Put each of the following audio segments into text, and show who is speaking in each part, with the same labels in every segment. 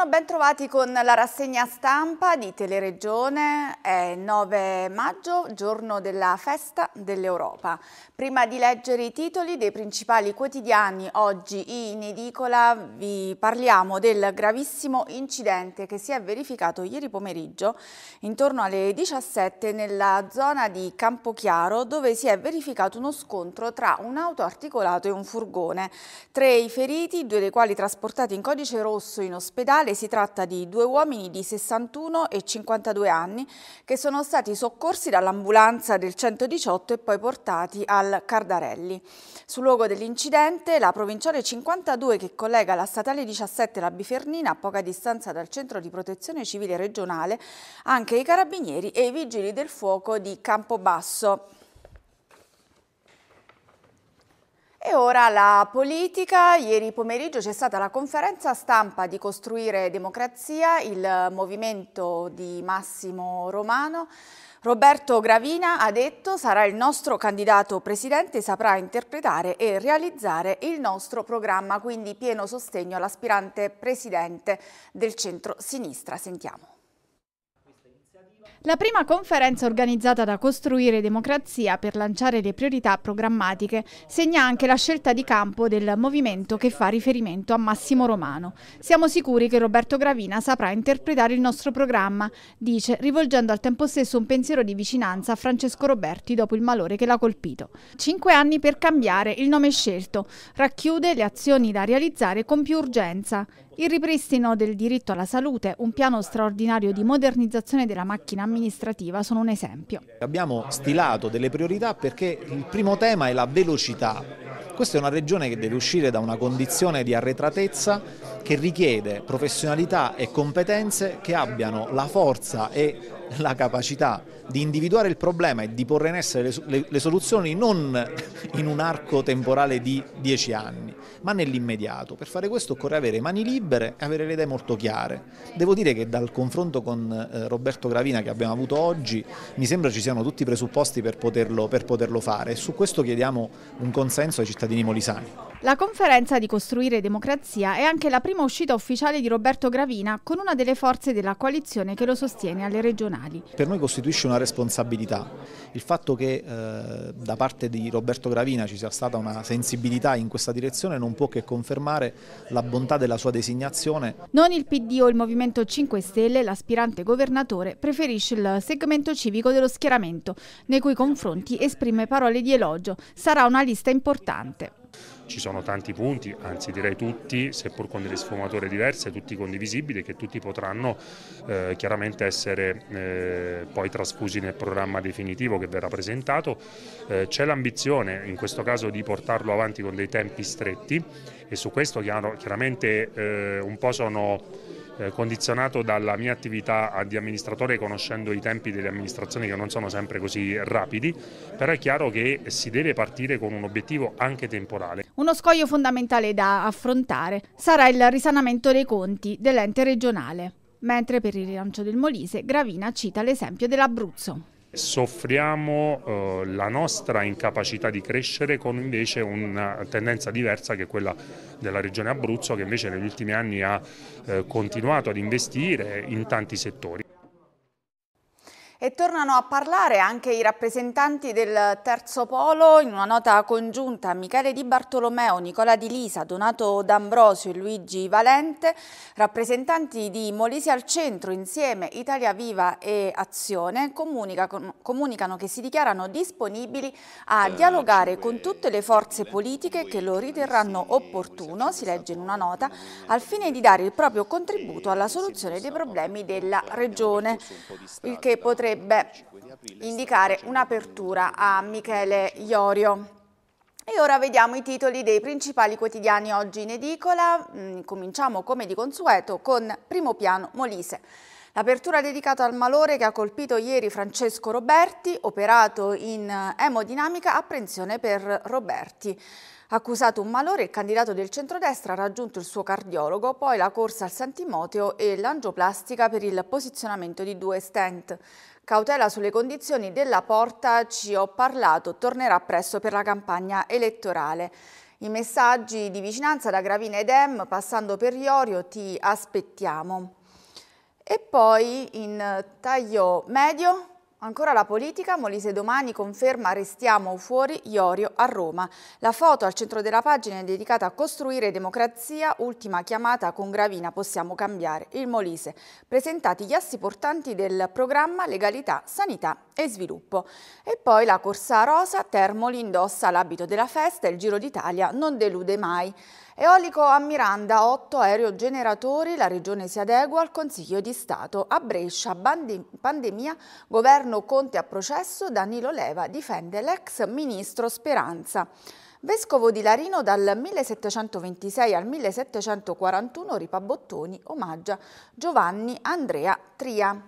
Speaker 1: Buongiorno, ben trovati con la rassegna stampa di Teleregione. È 9 maggio, giorno della festa dell'Europa. Prima di leggere i titoli dei principali quotidiani oggi in edicola vi parliamo del gravissimo incidente che si è verificato ieri pomeriggio intorno alle 17 nella zona di Campochiaro dove si è verificato uno scontro tra un auto articolato e un furgone. Tre i feriti, due dei quali trasportati in codice rosso in ospedale Nazionale si tratta di due uomini di 61 e 52 anni che sono stati soccorsi dall'ambulanza del 118 e poi portati al Cardarelli. Sul luogo dell'incidente la provinciale 52 che collega la statale 17 la Bifernina a poca distanza dal centro di protezione civile regionale anche i carabinieri e i vigili del fuoco di Campobasso. E ora la politica. Ieri pomeriggio c'è stata la conferenza stampa di Costruire Democrazia, il movimento di Massimo Romano. Roberto Gravina ha detto sarà il nostro candidato presidente, saprà interpretare e realizzare il nostro programma, quindi pieno sostegno all'aspirante presidente del centro-sinistra. Sentiamo. La prima conferenza organizzata da Costruire Democrazia per lanciare le priorità programmatiche segna anche la scelta di campo del movimento che fa riferimento a Massimo Romano. Siamo sicuri che Roberto Gravina saprà interpretare il nostro programma, dice, rivolgendo al tempo stesso un pensiero di vicinanza a Francesco Roberti dopo il malore che l'ha colpito. Cinque anni per cambiare il nome scelto, racchiude le azioni da realizzare con più urgenza. Il ripristino del diritto alla salute, un piano straordinario di modernizzazione della macchina amministrativa sono un esempio.
Speaker 2: Abbiamo stilato delle priorità perché il primo tema è la velocità. Questa è una regione che deve uscire da una condizione di arretratezza che richiede professionalità e competenze che abbiano la forza e la capacità di individuare il problema e di porre in essere le, soluzioni non in un arco temporale di dieci anni, ma nell'immediato. Per fare questo occorre avere mani libere e avere le idee molto chiare. Devo dire che dal confronto con eh, Roberto Gravina che abbiamo avuto oggi mi sembra ci siano tutti i presupposti per poterlo, per poterlo fare e su questo chiediamo un consenso ai cittadini molisani.
Speaker 1: La conferenza di Costruire Democrazia è anche la prima uscita ufficiale di Roberto Gravina con una delle forze della coalizione che lo sostiene alle regionali.
Speaker 2: Per noi costituisce una responsabilità. Il fatto che eh, da parte di Roberto Gravina ci sia stata una sensibilità in questa direzione non può che confermare la bontà della sua designazione.
Speaker 1: Non il PD o il Movimento 5 Stelle, l'aspirante governatore preferisce il segmento civico dello schieramento, nei cui confronti esprime parole di elogio. Sarà una lista importante
Speaker 2: ci sono tanti punti, anzi direi tutti, seppur con delle sfumature diverse, tutti condivisibili, che tutti potranno eh, chiaramente essere eh, poi trascusi nel programma definitivo che verrà presentato. Eh, c'è l'ambizione in questo caso di portarlo avanti con dei tempi stretti e su questo chiaro, chiaramente eh, un po' sono eh, condizionato dalla mia attività di amministratore conoscendo i tempi delle amministrazioni che non sono sempre così rapidi, però è chiaro che si deve partire con un obiettivo anche temporale.
Speaker 1: Uno scoglio fondamentale da affrontare sarà il risanamento dei conti dell'ente regionale mentre per il rilancio del Molise Gravina cita l'esempio dell'Abruzzo.
Speaker 2: Soffriamo eh, la nostra incapacità di crescere con invece una tendenza diversa che è quella della regione Abruzzo che invece negli ultimi anni ha eh, continuato ad investire in tanti settori.
Speaker 1: E tornano a parlare anche i rappresentanti del Terzo Polo in una nota congiunta Michele Di Bartolomeo, Nicola Di Lisa, Donato D'Ambrosio e Luigi Valente, rappresentanti di Molise al Centro insieme Italia Viva e Azione, comunica, comunicano che si dichiarano disponibili a dialogare con tutte le forze politiche che lo riterranno opportuno, si legge in una nota, al fine di dare il proprio contributo alla soluzione dei problemi della Regione, il che potrebbe potrebbe indicare un'apertura a Michele Iorio. E ora vediamo i titoli dei principali quotidiani oggi in edicola. Mm, cominciamo come di consueto con Primo Piano Molise. L'apertura dedicata al malore che ha colpito ieri Francesco Roberti, operato in eh, emodinamica, apprensione per Roberti. Accusato un malore, il candidato del centrodestra ha raggiunto il suo cardiologo, poi la corsa al Santimoteo e l'angioplastica per il posizionamento di due stent. Cautela sulle condizioni della porta, ci ho parlato, tornerà presto per la campagna elettorale. I messaggi di vicinanza da Gravina ed Em, passando per Iorio, ti aspettiamo. E poi in eh, taglio medio Ancora la politica, Molise domani conferma restiamo fuori Iorio a Roma. La foto al centro della pagina è dedicata a costruire democrazia, ultima chiamata con Gravina possiamo cambiare il Molise. Presentati gli assi portanti del programma legalità, sanità e sviluppo. E poi la corsa rosa, Termoli indossa l'abito della festa e il Giro d'Italia non delude mai. Eolico a Miranda, 8 aerogeneratori, la regione si adegua al Consiglio di Stato. A Brescia, pandemia, governo Conte a processo, Danilo Leva difende l'ex ministro Speranza. Vescovo di Larino dal 1726 al 1741, Ripa Bottoni omaggia Giovanni Andrea Tria.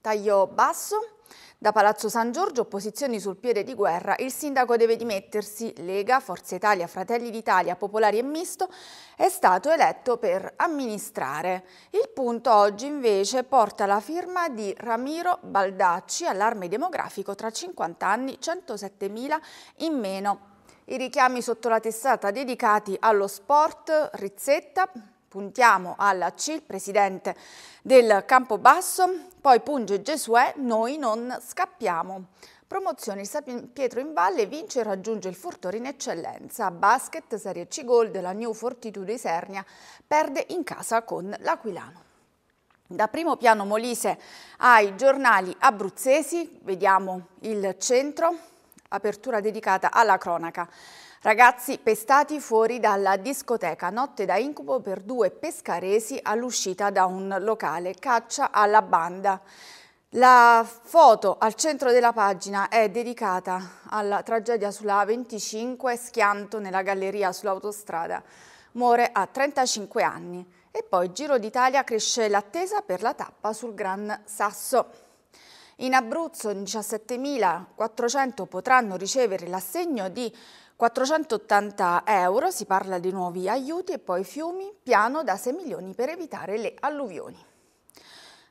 Speaker 1: Taglio basso. Da Palazzo San Giorgio, opposizioni sul piede di guerra, il sindaco deve dimettersi, Lega, Forza Italia, Fratelli d'Italia, Popolari e Misto, è stato eletto per amministrare. Il punto oggi invece porta la firma di Ramiro Baldacci, allarme demografico tra 50 anni, 107.000 in meno. I richiami sotto la testata dedicati allo sport, Rizzetta, puntiamo alla C, il presidente del Campobasso, poi punge Gesuè, noi non scappiamo. Promozione San Pietro in Valle vince e raggiunge il Fortore in eccellenza. Basket Serie C Gold, la New Fortitude Isernia perde in casa con l'Aquilano. Da primo piano Molise ai giornali abruzzesi, vediamo il centro, apertura dedicata alla cronaca. Ragazzi pestati fuori dalla discoteca, notte da incubo per due pescaresi all'uscita da un locale, caccia alla banda. La foto al centro della pagina è dedicata alla tragedia sulla 25 schianto nella galleria sull'autostrada. Muore a 35 anni e poi Giro d'Italia cresce l'attesa per la tappa sul Gran Sasso. In Abruzzo 17.400 potranno ricevere l'assegno di 480 euro, si parla di nuovi aiuti e poi fiumi, piano da 6 milioni per evitare le alluvioni.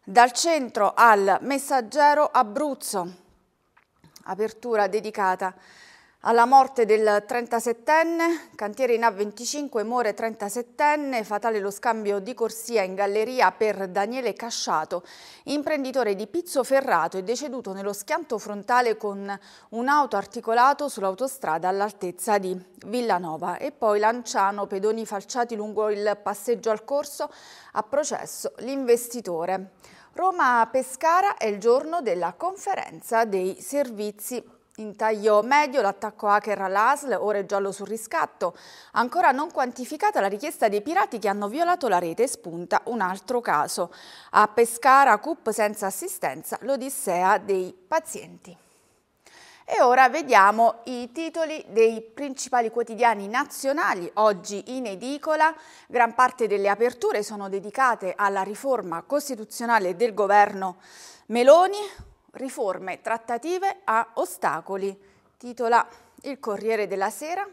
Speaker 1: Dal centro al messaggero Abruzzo, apertura dedicata alla morte del 37enne, cantiere in A25, muore 37enne, fatale lo scambio di corsia in galleria per Daniele Casciato, imprenditore di Pizzo Ferrato e deceduto nello schianto frontale con un auto articolato sull'autostrada all'altezza di Villanova. E poi Lanciano, pedoni falciati lungo il passeggio al corso, a processo l'investitore. Roma-Pescara è il giorno della conferenza dei servizi in taglio medio l'attacco hacker all'ASL, ore giallo sul riscatto. Ancora non quantificata la richiesta dei pirati che hanno violato la rete spunta un altro caso. A Pescara, CUP senza assistenza, l'odissea dei pazienti. E ora vediamo i titoli dei principali quotidiani nazionali oggi in edicola. Gran parte delle aperture sono dedicate alla riforma costituzionale del governo Meloni, Riforme trattative a ostacoli, titola il Corriere della Sera.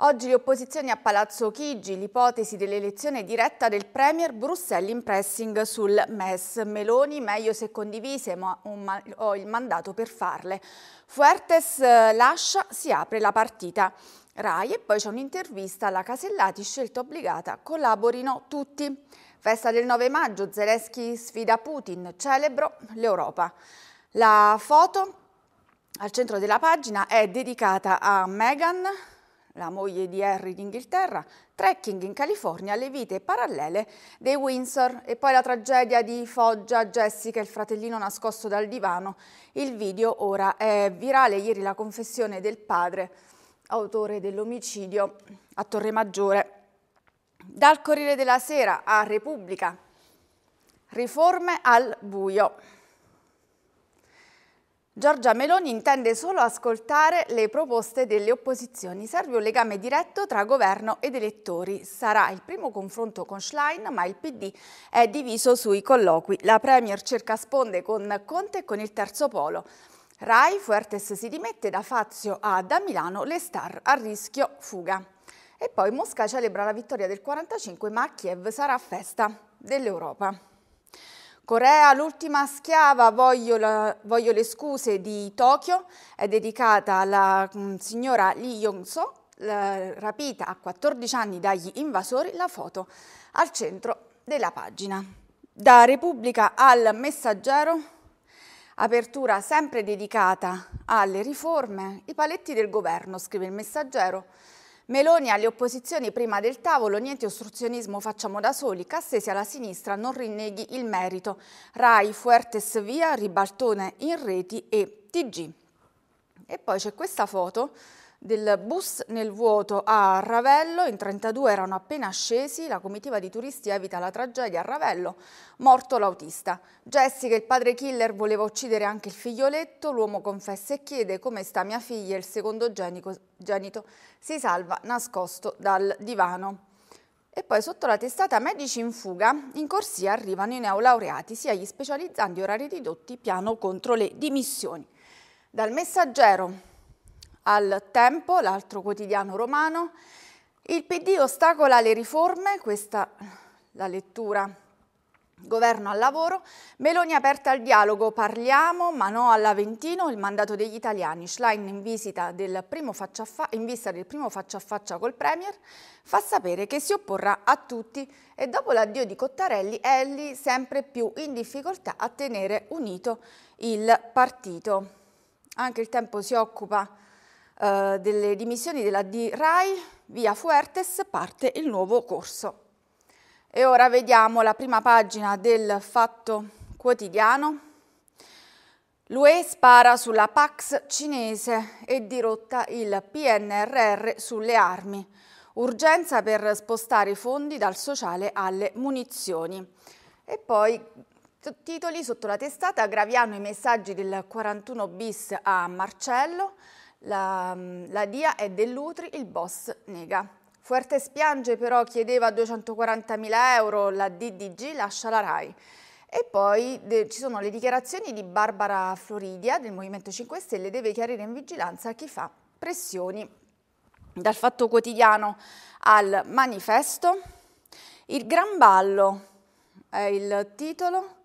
Speaker 1: Oggi le opposizioni a Palazzo Chigi, l'ipotesi dell'elezione diretta del Premier Brusselli in pressing sul MES. Meloni, meglio se condivise, ma ho il mandato per farle. Fuertes eh, lascia, si apre la partita. Rai e poi c'è un'intervista alla Casellati, scelta obbligata, collaborino tutti. Festa del 9 maggio, Zelensky sfida Putin, celebro l'Europa. La foto al centro della pagina è dedicata a Meghan, la moglie di Harry d'Inghilterra, trekking in California le vite parallele dei Windsor e poi la tragedia di Foggia, Jessica, il fratellino nascosto dal divano. Il video ora è virale, ieri la confessione del padre, autore dell'omicidio a Torre Maggiore. Dal Corriere della Sera a Repubblica, riforme al buio. Giorgia Meloni intende solo ascoltare le proposte delle opposizioni. Serve un legame diretto tra governo ed elettori. Sarà il primo confronto con Schlein, ma il PD è diviso sui colloqui. La Premier cerca sponde con Conte e con il terzo polo. Rai, Fuertes si dimette da Fazio a da Milano, le star a rischio fuga. E poi Mosca celebra la vittoria del 45 ma a Kiev sarà festa dell'Europa. Corea, l'ultima schiava, voglio, la, voglio, le scuse di Tokyo, è dedicata alla mm, signora Lee Yong-so, rapita a 14 anni dagli invasori, la foto al centro della pagina. Da Repubblica al Messaggero, apertura sempre dedicata alle riforme, i paletti del governo, scrive il Messaggero, Meloni alle opposizioni prima del tavolo, niente ostruzionismo facciamo da soli, Cassesi alla sinistra non rinneghi il merito, Rai, Fuertes via, Ribaltone in reti e TG. E poi c'è questa foto del bus nel vuoto a Ravello, in 32 erano appena scesi, la comitiva di turisti evita la tragedia a Ravello, morto l'autista. Jessica, il padre killer, voleva uccidere anche il figlioletto, l'uomo confessa e chiede come sta mia figlia, il secondo genico, genito si salva nascosto dal divano. E poi sotto la testata Medici in fuga, in corsia arrivano i neolaureati, sia gli specializzanti orari ridotti, piano contro le dimissioni. Dal messaggero al Tempo, l'altro quotidiano romano. Il PD ostacola le riforme, questa la lettura, governo al lavoro, Meloni aperta al dialogo, parliamo, ma no all'Aventino, il mandato degli italiani, Schlein in, vista del primo faccia a faccia col Premier, fa sapere che si opporrà a tutti e dopo l'addio di Cottarelli, Elli sempre più in difficoltà a tenere unito il partito. Anche il tempo si occupa eh, delle dimissioni della D-RAI, via Fuertes parte il nuovo corso. E ora vediamo la prima pagina del Fatto Quotidiano. L'UE spara sulla Pax cinese e dirotta il PNRR sulle armi. Urgenza per spostare i fondi dal sociale alle munizioni. E poi titoli sotto la testata Graviano i messaggi del 41 bis a Marcello. La, mm, la DIA è dell'Utri, il boss nega. Fuerte Spiange però chiedeva 240.000 euro, la DDG lascia la RAI. E poi ci sono le dichiarazioni di Barbara Floridia del Movimento 5 Stelle, deve chiarire in vigilanza chi fa pressioni. Dal Fatto Quotidiano al Manifesto, il Gran Ballo è il titolo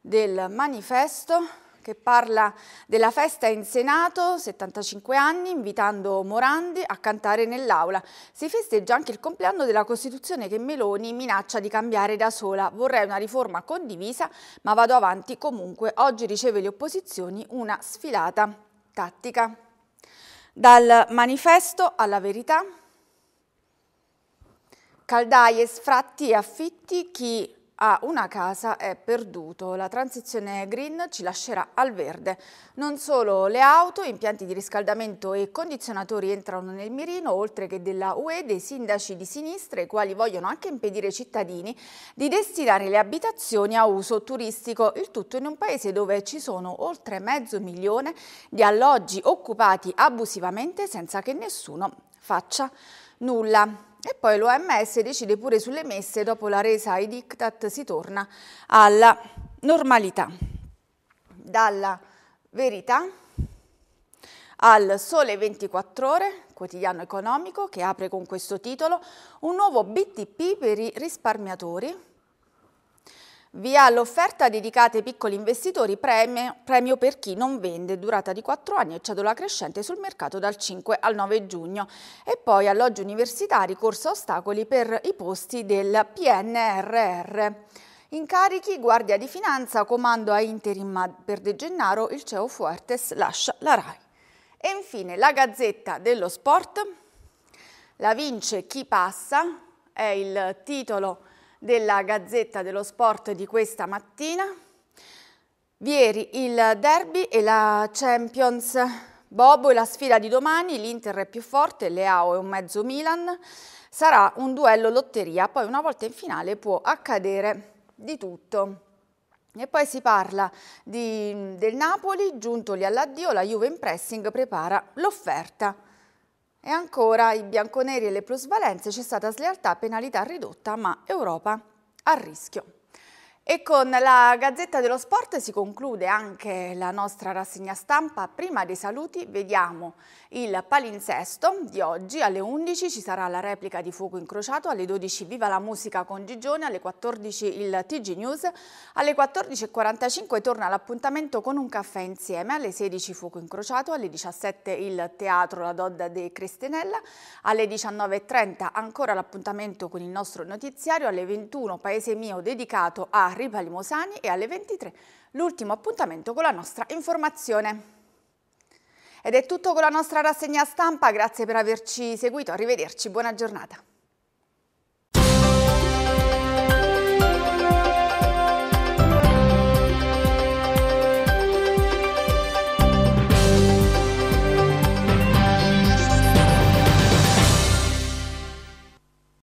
Speaker 1: del manifesto che parla della festa in Senato, 75 anni, invitando Morandi a cantare nell'aula. Si festeggia anche il compleanno della Costituzione che Meloni minaccia di cambiare da sola. Vorrei una riforma condivisa, ma vado avanti comunque. Oggi riceve le opposizioni una sfilata tattica. Dal manifesto alla verità, caldaie, sfratti e affitti, chi a una casa è perduto. La transizione green ci lascerà al verde. Non solo le auto, impianti di riscaldamento e condizionatori entrano nel mirino, oltre che della UE, dei sindaci di sinistra, i quali vogliono anche impedire ai cittadini di destinare le abitazioni a uso turistico. Il tutto in un paese dove ci sono oltre mezzo milione di alloggi occupati abusivamente senza che nessuno faccia nulla. E poi l'OMS decide pure sulle messe, dopo la resa ai diktat si torna alla normalità. Dalla verità al Sole 24 Ore, quotidiano economico, che apre con questo titolo un nuovo BTP per i risparmiatori Via l'offerta dedicata ai piccoli investitori premio, premio, per chi non vende, durata di 4 anni e cedola crescente sul mercato dal 5 al 9 giugno. E poi alloggi universitari, corsa ostacoli per i posti del PNRR. Incarichi, Guardia di Finanza, comando a interim per De Gennaro, il CEO Fuertes lascia la RAI. E infine la Gazzetta dello Sport, la vince chi passa, è il titolo della Gazzetta dello Sport di questa mattina. Vieri il derby e la Champions. Bobo e la sfida di domani, l'Inter è più forte, Leao è un mezzo Milan. Sarà un duello lotteria, poi una volta in finale può accadere di tutto. E poi si parla di, del Napoli, giuntoli all'addio, la Juve in pressing prepara l'offerta. E ancora i bianconeri e le plusvalenze, c'è stata slealtà, penalità ridotta, ma Europa a rischio. E con la Gazzetta dello Sport si conclude anche la nostra rassegna stampa. Prima dei saluti vediamo il palinsesto di oggi. Alle 11 ci sarà la replica di Fuoco Incrociato, alle 12 Viva la Musica con Gigione, alle 14 il TG News, alle 14.45 torna l'appuntamento con un caffè insieme, alle 16 Fuoco Incrociato, alle 17 il Teatro La Dodda de Cristinella, alle 19.30 ancora l'appuntamento con il nostro notiziario, alle 21 Paese Mio dedicato a a Limosani e alle 23 l'ultimo appuntamento con la nostra informazione. Ed è tutto con la nostra rassegna stampa, grazie per averci seguito, arrivederci, buona giornata.